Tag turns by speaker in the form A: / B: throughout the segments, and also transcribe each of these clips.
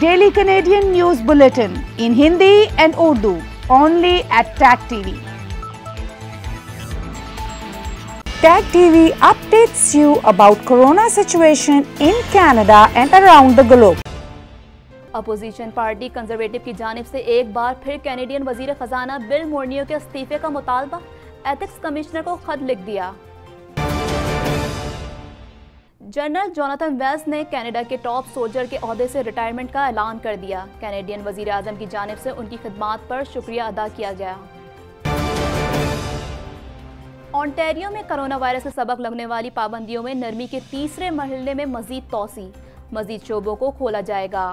A: Daily Canadian news bulletin in Hindi and Urdu only at Tag TV Tag TV updates you about corona situation in Canada and around the globe opposition party conservative की जानब से एक बार फिर Canadian वजीर खजाना bill मोर्नियो के इस्तीफे का मुतालबा एथिक्स कमिश्नर को खत लिख दिया जनरल जोनाथन वेल्स ने कनाडा के टॉप सोल्जर के अहदे से रिटायरमेंट का ऐलान कर दिया कैनेडियन वजीर आजम की जानब से उनकी खदमात पर शुक्रिया अदा किया गया ऑनटेरियो में करोना वायरस से सबक लगने वाली पाबंदियों में नरमी के तीसरे महीने में मजीद तोसी मजीद शोबों को खोला जाएगा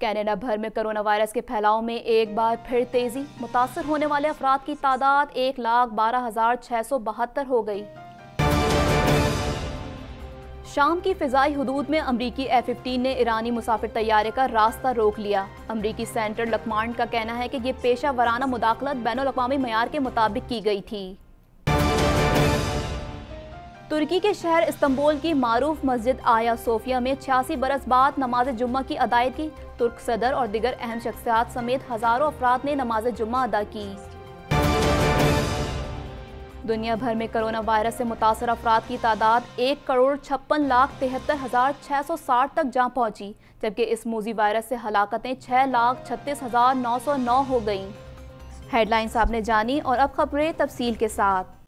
A: कनाडा भर में करोना वायरस के फैलाव में एक बार फिर तेजी मुतासर होने वाले अफराद की तादाद एक लाख बारह हजार छह सौ बहत्तर हो गई शाम की फ़िज़ाई हदूद में अमरीकी एफ फिफ्टीन ने ईरानी मुसाफिर तैयारे का रास्ता रोक लिया अमरीकी सेंटर लकमांड का कहना है कि ये पेशा वराना मुदाखलत बैन अवी मैार के मुताबिक की गई थी तुर्की के शहर इस्तंबुल की मारूफ मस्जिद आया सोफिया में छियासी बरस बाद नमाज जुम्मा की अदायगी तुर्क सदर और दिगर अहम शख्सियात समेत हज़ारों अफराद ने नमाज जुम्मा अदा की दुनिया भर में कोरोना वायरस से मुतासर अफराद की तादाद एक करोड़ छप्पन लाख तिहत्तर हज़ार छः सौ साठ तक जा पहुंची, जबकि इस मोजी वायरस से हलाकतें छः लाख छत्तीस हज़ार नौ सौ नौ हो गईं। हेडलाइंस आपने जानी और अब खबरें तफसील के साथ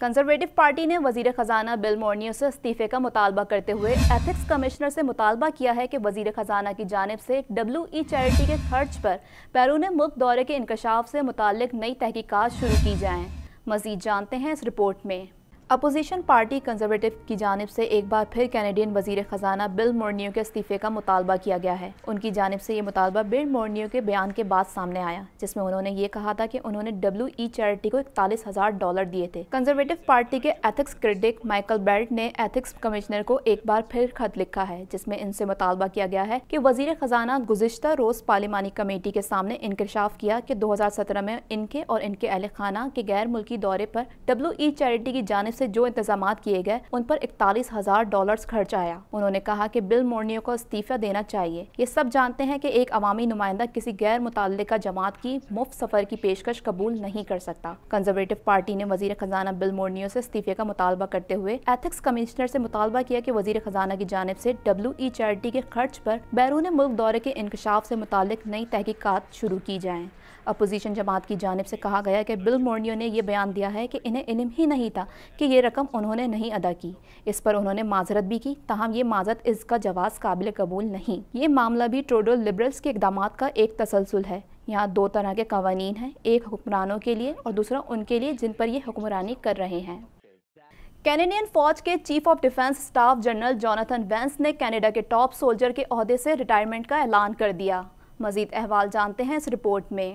A: कंजर्वेटिव पार्टी ने वजीर खजाना बिल मोर्नियो से इस्तीफे का मुतालबा करते हुए एथिक्स कमिश्नर से मुतालबा किया है कि वजीर खजाना की जानब से डब्ल्यू ई चैरिटी के खर्च पर बैरून मुल्क दौरे के इंकशाफ से मुतल नई तहकीकत शुरू की जाएँ मजीद जानते हैं इस रिपोर्ट में अपोजिशन पार्टी कंजर्वेटिव की जानब से एक बार फिर कैनेडियन वजीर खजाना बिल मोर्नियो के इस्तीफे का मुतालबा किया गया है उनकी जानब से ये मुतालबा बिल मोर्नियो के बयान के बाद सामने आया जिसमें उन्होंने ये कहा था कि उन्होंने डब्ल्यू ई चैरिटी को इकतालीस हजार डॉलर दिए थे कंजर्वेटिव पार्टी के एथिक्स क्रिटिक माइकल बेल्ट ने एथिक्स कमिश्नर को एक बार फिर खत लिखा है जिसमे इनसे मुतालबा किया गया है की वजीर खजाना गुजशत रोज पार्लिमानी कमेटी के सामने इंकशाफ किया कि दो हजार सत्रह में इनके और इनके अहल खाना के गैर मुल्की दौरे पर डब्ल्यू ई चैरिटी की जानब से जो इंतजाम किए गए उन पर इकतालीस हजार डॉलर खर्च आया उन्होंने कहा की बिल मोर्नियो को इस्तीफा देना चाहिए ये सब जानते हैं की एक अवामी नुमाइंदा किसी गैर मुतल जमात की मुफ्त सफर की पेशकश कबूल नहीं कर सकता कंजर्वेटिव पार्टी ने वजीर खजाना बिल मोर्नियो ऐसी इस्तीफे का मुतालबा करते हुए एथिक्स कमिश्नर ऐसी मुतालबा किया की वजीर खजाना की जानब ऐसी डब्ल्यू ई चैरिटी के खर्च पर बैरून मुल्क दौरे के इंकशाफ से मुतल नई तहकीकत शुरू की जाए अपोजिशन जमात की जानब से कहा गया कि बिल मोर्नियो ने यह बयान दिया है कि इन्हें इलम ही नहीं था कि ये रकम उन्होंने नहीं अदा की इस पर उन्होंने माजरत भी की तहम ये माजरत इसका जवाब काबिल कबूल नहीं ये मामला भी ट्रोडो लिबरल्स के इकदाम का एक तसलसल है यहाँ दो तरह के कवानीन हैं एक हुक्मरानों के लिए और दूसरा उनके लिए जिन पर ये हुक्मरानी कर रहे हैं कैनेडियन फौज के chief of defence staff general Jonathan Vance ने कनाडा के टॉप सोल्जर के अहदे से रिटायरमेंट का ऐलान कर दिया मजीद अहवाल जानते हैं इस रिपोर्ट में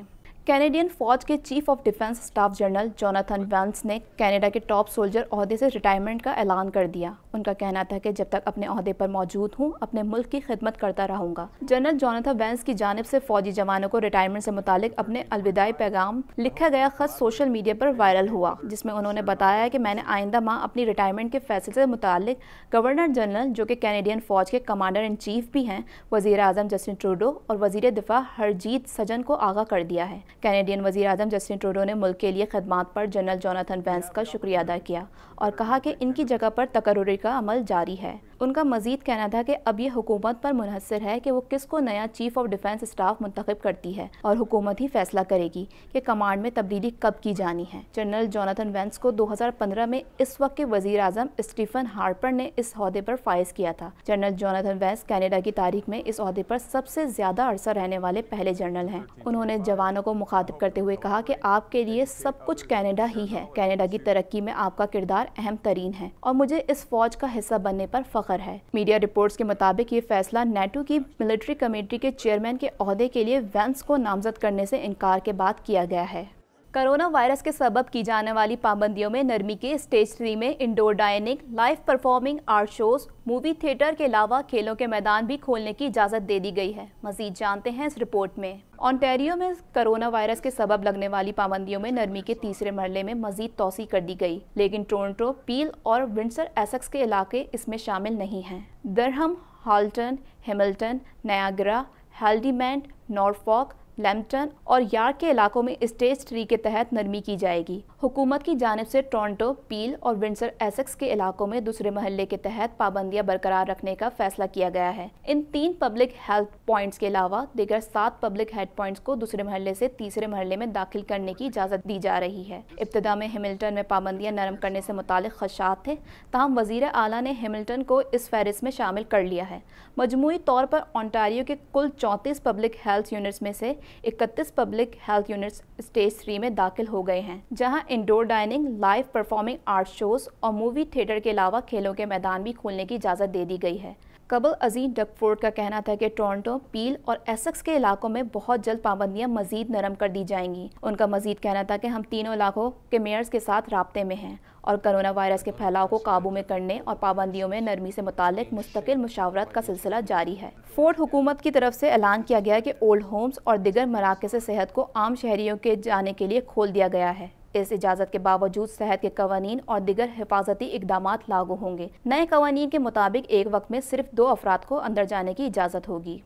A: कैनेडियन फौज के chief of defence staff general Jonathan Vance ने कनाडा के टॉप सोल्जर अहदे से रिटायरमेंट का ऐलान कर दिया उनका कहना था कि जब तक अपने अहदे पर मौजूद हूँ अपने मुल्क की खिदमत करता रहूँगा जनरल जोनाथन वेंस की जानब से फौजी जवानों को रिटायरमेंट से मुतालिक अपने अलविदाई पैगाम लिखा गया खत सोशल मीडिया पर वायरल हुआ जिसमें उन्होंने बताया कि मैंने आइंदा माह अपनी रिटायरमेंट के फैसले से मुतालिक गवर्नर जनरल जो कि कैनेडियन फौज के कमांडर इन चीफ भी हैं वजीर अजम जस्टिन ट्रूडो और वजीर दिफा हरजीत सजन को आगाह कर दिया है कैनेडियन वजीर अजम जस्टिन ट्रूडो ने मुल्क के लिए खदमात पर जनरल जोनाथन बैंस का शुक्रिया अदा किया और कहा कि इनकी जगह पर तकर्री का अमल जारी है उनका मजीद कहना था कि अब ये हुकूमत पर मुनहसर है कि वो किस को नया चीफ ऑफ डिफेंस स्टाफ मुंतखब करती है और हुकूमत ही फैसला करेगी कि कमांड में तब्दीली कब की जानी है जनरल जोनाथन वेंस को 2015 में इस वक्त के वजीर अजम स्टीफन हार्पर ने इस अहदे पर फायज किया था जनरल जोनाथन वेंस कैनेडा की तारीख में इस अहदे पर सबसे ज्यादा अरसा रहने वाले पहले जनरल हैं उन्होंने जवानों को मुखातिब करते हुए कहा कि आपके लिए सब कुछ कैनेडा ही है कैनेडा की तरक्की में आपका किरदार अहम तरीन है और मुझे इस फौज का हिस्सा बनने पर फख्र फखर है मीडिया रिपोर्ट्स के मुताबिक ये फैसला नेटो की मिलिट्री कमेटी के चेयरमैन के अहदे के लिए वेंस को नामजद करने से इनकार के बाद किया गया है कोरोना वायरस के सबब की जाने वाली पाबंदियों में नरमी के स्टेज थ्री में indoor dining live performing art shows movie theatre के अलावा खेलों के मैदान भी खोलने की इजाज़त दे दी गई है मजीद जानते हैं इस रिपोर्ट में ऑन्टेरियो में कोरोना वायरस के सबब लगने वाली पाबंदियों में नरमी के तीसरे मरले में मजीद तोसी कर दी गई लेकिन टोरटो पील और विंसर एसक्स के इलाके इसमें शामिल नहीं हैं Durham Halton Hamilton Niagara Haldimand Norfolk Lambton और यार्क के इलाकों में स्टेज थ्री के तहत नरमी की जाएगी हुकूमत की जानब से टोरंटो पील और विंसर एसेक्स के इलाकों में दूसरे महल्ले के तहत पाबंदियां बरकरार रखने का फैसला किया गया है इन तीन पब्लिक हेल्थ पॉइंट्स के अलावा दिगर सात पब्लिक हेल्थ पॉइंट्स को दूसरे महल्ले से तीसरे महल्ले में दाखिल करने की इजाज़त दी जा रही है इब्तदा में हेमिल्टन में पाबंदियाँ नरम करने से मुतल खदशात थे तहम वजीर अली ने हेमिल्टन को इस फहरिस्त में शामिल कर लिया है मजमू तौर पर ऑनटारियो के कुल चौंतीस पब्लिक हेल्थ यूनिट्स में से इकतीस public health units stage three में दाखिल हो गए हैं जहाँ indoor dining live performing art shows और मूवी थिएटर के अलावा खेलों के मैदान भी खोलने की इजाज़त दे दी गई है कबल अजीम डकफोर्ड का कहना था कि टोरंटो पील और एसेक्स के इलाकों में बहुत जल्द पाबंदियां मजीद नरम कर दी जाएंगी उनका मजीद कहना था कि हम तीनों इलाकों के मेयर्स के साथ रबते में हैं और कोरोना वायरस के फैलाव को काबू में करने और पाबंदियों में नरमी से मुतल मुस्तकिल मुशावरत का सिलसिला जारी है फोर्ट हुकूमत की तरफ से ऐलान किया गया कि ओल्ड होम्स और दिगर मराकज सेहत को आम शहरियों के जाने के लिए खोल दिया गया है इस इजाज़त के बावजूद सेहत के कवानीन और दिगर हिफाजती इकदाम लागू होंगे नए कवानीन के मुताबिक एक वक्त में सिर्फ दो अफराद को अंदर जाने की इजाज़त होगी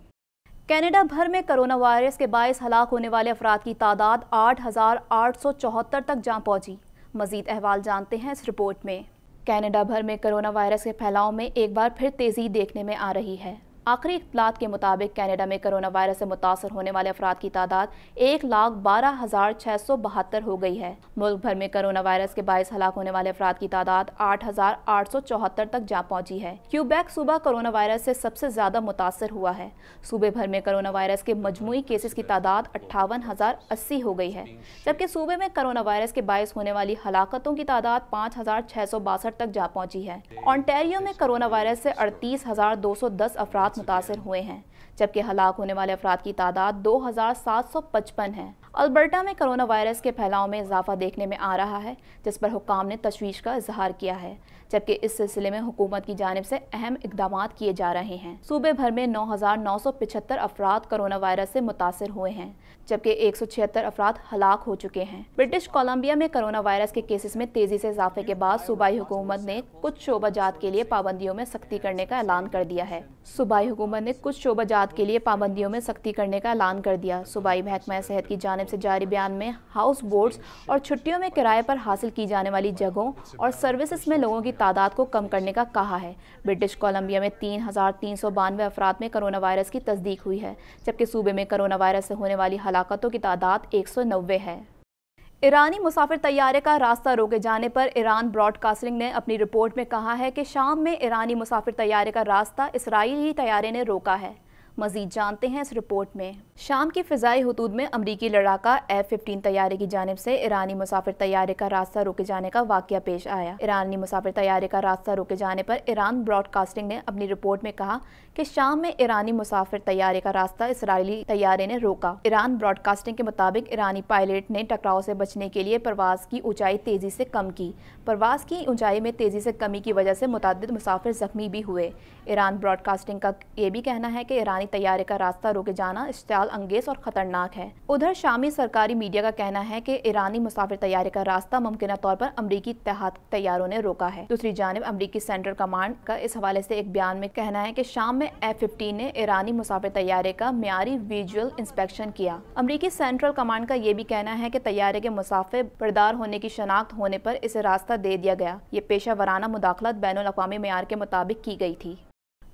A: कनाडा भर में कोरोना वायरस के बायस हलाक होने वाले अफराद की तादाद आठ हज़ार आठ सौ चौहत्तर तक जा पहुंची मजीद अहवाल जानते हैं इस रिपोर्ट में कनाडा भर में कोरोना वायरस के फैलाव में एक बार फिर तेज़ी देखने में आ रही है आखिरी इतलात के मुताबिक कैनेडा में करोना वायरस से मुतासर होने वाले अफराद की तादाद एक लाख बारह हज़ार छः सौ बहत्तर हो गई है मुल्क भर में करोना वायरस के बायस हलाक होने वाले अफराद की तादाद आठ हज़ार आठ सौ चौहत्तर तक जा पहुंची है क्यूबैक सूबा करोना वायरस से सबसे ज़्यादा मुतासर हुआ है सूबे भर में करोना वायरस के मजमुई केसेस की तादाद अट्ठावन हज़ार अस्सी हो गई है जबकि सूबे में करोना वायरस के बायस होने वाली हलाकतों की तादाद पाँच हज़ार छः सौ बासठ तक जा पहुंची है ऑन्टेरियो में करोना वायरस से अड़तीस हज़ार दो सौ दस अफराद मुतासर हुए हैं जबकि हलाक होने वाले अफराद की तादाद 2,755 है अल्बर्टा में करोना वायरस के फैलाव में इजाफा देखने में आ रहा है जिस पर हुकाम ने तशवीश का इजहार किया है जबकि इस सिलसिले में हुकूमत की जानब से अहम इकदाम किए जा रहे हैं सूबे भर में नौ हजार नौ सौ पिछहत्तर अफराद कोरोना वायरस से मुतासर हुए हैं जबकि एक सौ छिहत्तर अफराद हलाक हो चुके हैं ब्रिटिश कोलम्बिया में कोरोना वायरस के केसेस में तेजी से इजाफे के बाद सूबाई हुकूमत ने कुछ जात के लिए पाबंदियों में सख्ती करने का ऐलान कर दिया है सूबाई हुकूमत ने कुछ जात के लिए पाबंदियों में सख्ती करने का ऐलान कर दिया सूबाई महकमा सेहत की जानब से जारी बयान में हाउस बोट्स और छुट्टियों में किराए पर हासिल की जाने वाली जगहों और सर्विसेज में लोगों की तादाद को कम करने का कहा है ब्रिटिश कोलंबिया में तीन हज़ार तीन सौ बानवे अफराद में करोना वायरस की तस्दीक हुई है जबकि सूबे में करोना वायरस से होने वाली हलाकतों की तादाद एक सौ नब्बे है ईरानी मुसाफिर तैयारे का रास्ता रोके जाने पर ईरान ब्रॉडकास्टिंग ने अपनी रिपोर्ट में कहा है कि शाम में ईरानी मुसाफिर तैयारे का रास्ता इसराइली तैयारे ने रोका है मजीद जानते हैं इस रिपोर्ट में शाम की फिजाई हदूद में अमरीकी लड़ाका एफ फिफ्टीन तैयारे की जानब से ईरानी मुसाफिर तैयारे का रास्ता रोके जाने का वाक्य पेश आया ईरानी मुसाफिर तैयारे का रास्ता रोके जाने पर ईरान ब्रॉडकास्टिंग ने अपनी रिपोर्ट में कहा कि शाम में ईरानी मुसाफिर तैयारे का रास्ता इसराइली तैयारे ने रोका ईरान ब्रॉडकास्टिंग के मुताबिक ईरानी पायलट ने टकराव से बचने के लिए प्रवास की ऊंचाई तेज़ी से कम की प्रवास की ऊंचाई में तेज़ी से कमी की वजह से मुतद मुसाफिर जख्मी भी हुए ईरान ब्रॉडकास्टिंग का ये भी कहना है कि ईरानी तैयारे का रास्ता रोके जाना इश्ताल अंगेज और ख़तरनाक है उधर शामी सरकारी मीडिया का कहना है कि ईरानी मुसाफिर तैयारे का रास्ता मुमकिन तौर पर अमरीकी इतिहाद तैयारों ने रोका है दूसरी जानब अमरीकी सेंट्रल कमांड का इस हवाले से एक बयान में कहना है कि शाम में एफ फिफ्टीन ने ईरानी मुसाफिर तैयारे का मीरी विजुअल इंस्पेक्शन किया अमरीकी सेंट्रल कमांड का ये भी कहना है कि तैयारे के मुसाफिर बरदार होने की शनाख्त होने पर इसे रास्ता दे दिया गया ये पेशा वराना मुदाखलत बैन अवी मैार के मुताबिक की गई थी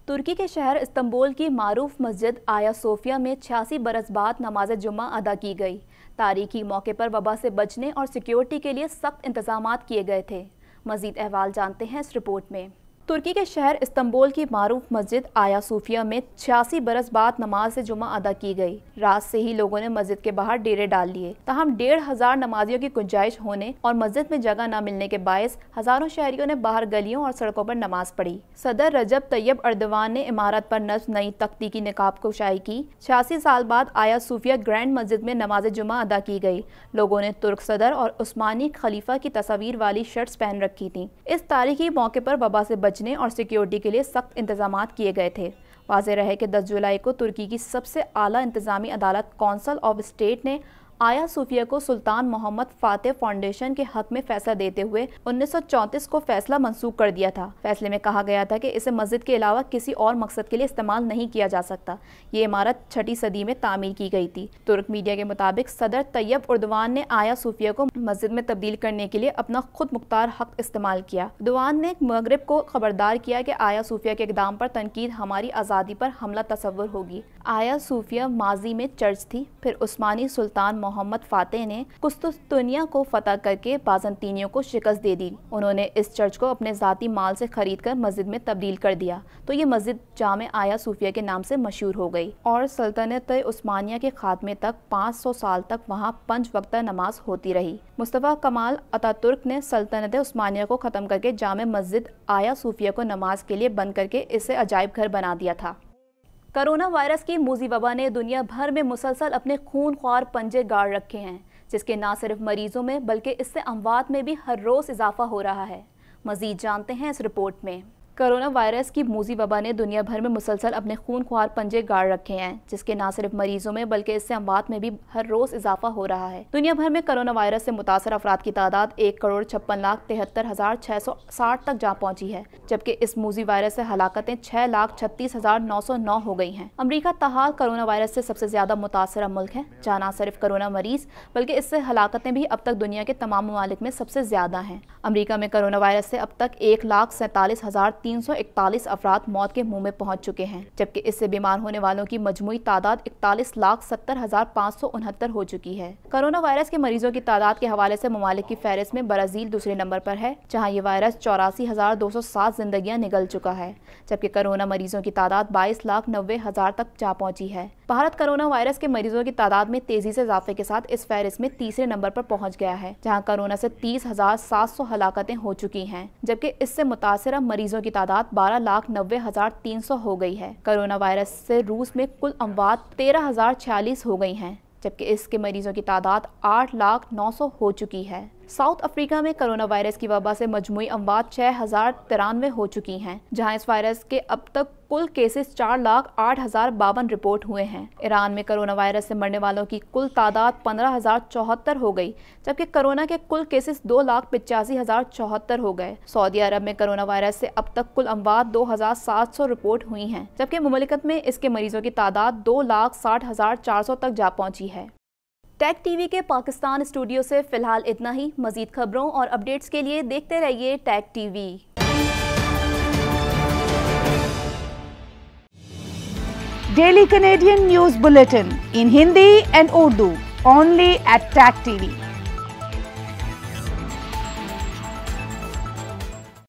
A: तुर्की के शहर इस्तंबुल की मरूफ मस्जिद आया सोफिया में छियासी बरस बाद नमाज जुम्मा अदा की गई तारीखी मौके पर वबा से बचने और सिक्योरिटी के लिए सख्त इंतजाम किए गए थे मजीद अहवाल जानते हैं इस रिपोर्ट में तुर्की के शहर इस्तंबुल की मारूफ मस्जिद आया सूफिया में छियासी बरस बाद नमाज से जुमा अदा की गई रात से ही लोगों ने मस्जिद के बाहर डेरे डाल लिए तहम डेढ़ हजार नमाजियों की गुंजाइश होने और मस्जिद में जगह न मिलने के बायस हजारों शहरियों ने बाहर गलियों और सड़कों पर नमाज पढ़ी सदर रजब तैयब अरदवान ने इमारत पर नज नई तख्ती की निकाब शाई की छियासी साल बाद आया सूफिया ग्रैंड मस्जिद में नमाज जुमा अदा की गई लोगों ने तुर्क सदर और उस्मानी खलीफा की तस्वीर वाली शर्ट पहन रखी थी इस तारीखी मौके पर वबा से बचने और सिक्योरिटी के लिए सख्त इंतजाम किए गए थे वाजह रहे कि 10 जुलाई को तुर्की की सबसे आला इंतजामी अदालत कौंसल ऑफ स्टेट ने आया सूफिया को सुल्तान मोहम्मद फातेह फाउंडेशन के हक में फैसला देते हुए 1934 को फैसला मंसूख कर दिया था फैसले में कहा गया था कि इसे मस्जिद के अलावा किसी और मकसद के लिए इस्तेमाल नहीं किया जा सकता ये इमारत छठी सदी में तामीर की गई थी तुर्क मीडिया के मुताबिक सदर तैयब उर्दवान ने आया सूफिया को मस्जिद में तब्दील करने के लिए अपना खुद मुख्तार हक इस्तेमाल किया उर्दवान ने मगरब को खबरदार किया कि आया सूफिया के इकदाम पर तनकीद हमारी आज़ादी पर हमला तस्वर होगी आया सूफिया माजी में चर्च थी फिर उस्मानी सुल्तान मोहम्मद फातेह ने कुस्तुस्तुनिया को फतह करके बाजनतीनियों को शिकस्त दे दी उन्होंने इस चर्च को अपने ज़ाती माल से खरीद कर मस्जिद में तब्दील कर दिया तो ये मस्जिद जाम आया सूफिया के नाम से मशहूर हो गई और सल्तनत उस्मानिया के खात्मे तक सौ साल तक वहाँ पंच वक्ता नमाज होती रही मुस्तफ़ा कमाल अतातुर्क ने सल्तनत उस्मानिया को ख़त्म करके जाम मस्जिद आया सूफिया को नमाज के लिए बंद करके इसे अजायब घर बना दिया था कोरोना वायरस की मूजी वबा ने दुनिया भर में मुसलसल अपने खून ख्वार पंजे गाड़ रखे हैं जिसके ना सिर्फ मरीजों में बल्कि इससे अमवात में भी हर रोज़ इजाफा हो रहा है मजीद जानते हैं इस रिपोर्ट में कोरोना वायरस की मोजी वबा ने दुनिया भर में मुसलसल अपने खून खुआर पंजे गाड़ रखे हैं जिसके न सिर्फ मरीजों में बल्कि इससे अमवात में भी हर रोज इजाफा हो रहा है दुनिया भर में कोरोना वायरस से मुतासर अफराद की तादाद एक करोड़ छप्पन लाख तिहत्तर हजार छह सौ साठ तक जा पहुंची है जबकि इस मोजी वायरस से हलाकतें छह लाख छत्तीस हजार नौ सौ नौ हो गई है अमरीका तहाल कोरोना वायरस से सबसे ज्यादा मुतासर मुल्क है जहाँ न सिर्फ कोरोना मरीज बल्कि इससे हलाकतें भी अब तक दुनिया के तमाम ममालिक में सबसे ज्यादा है अमरीका में कोरोना वायरस से अब तक एक लाख सैंतालीस हजार तीन सौ इकतालीस अफराद मौत के मुंह में पहुंच चुके हैं जबकि इससे बीमार होने वालों की मजमुई तादाद इकतालीस लाख सत्तर हजार पाँच सौ उनहत्तर हो चुकी है कोरोना वायरस के मरीजों की तादाद के हवाले ऐसी ममालिक की फहरिस्त में ब्राजील दूसरे नंबर आरोप है जहाँ ये वायरस चौरासी हजार दो सौ सात जिंदगियाँ निकल चुका है जबकि कोरोना मरीजों की तादाद बाईस लाख नब्बे हजार तक जा पहुँची है भारत कोरोना वायरस के मरीजों की तादाद में तेजी ऐसी इजाफे के साथ इस फहरिस्त में तीसरे नंबर आरोप पहुँच गया है जहाँ कोरोना ऐसी तीस हजार सात सौ हलाकतें हो चुकी है जबकि इससे मुतासर मरीजों की तादाद बारह लाख नब्बे हज़ार तीन सौ हो गई है कोरोना वायरस से रूस में कुल अमवात तेरह हज़ार छियालीस हो गई हैं जबकि इसके मरीज़ों की तादाद आठ लाख नौ सौ हो चुकी है साउथ अफ्रीका में कोरोना वायरस की वबा से मजमू अमवात छः हज़ार तिरानवे हो चुकी हैं जहां इस वायरस के अब तक कुल केसेस चार लाख आठ हज़ार बावन रिपोर्ट हुए हैं ईरान में कोरोना वायरस से मरने वालों की कुल तादाद पंद्रह हज़ार चौहत्तर हो गई जबकि कोरोना के कुल केसेस दो लाख पिचासी हज़ार चौहत्तर हो गए सऊदी अरब में कोरोना वायरस से अब तक कुल अमवात दो हज़ार सात सौ रिपोर्ट हुई हैं जबकि ममलिकत में इसके मरीजों की तादाद दो लाख साठ हज़ार चार सौ तक जा पहुंची है टेक टीवी के पाकिस्तान स्टूडियो से फिलहाल इतना ही मजीद खबरों और अपडेट्स के लिए देखते रहिए Tag TV daily Canadian news bulletin in Hindi and Urdu only at Tag TV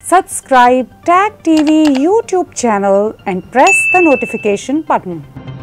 A: Subscribe Tag TV YouTube channel and press the notification button.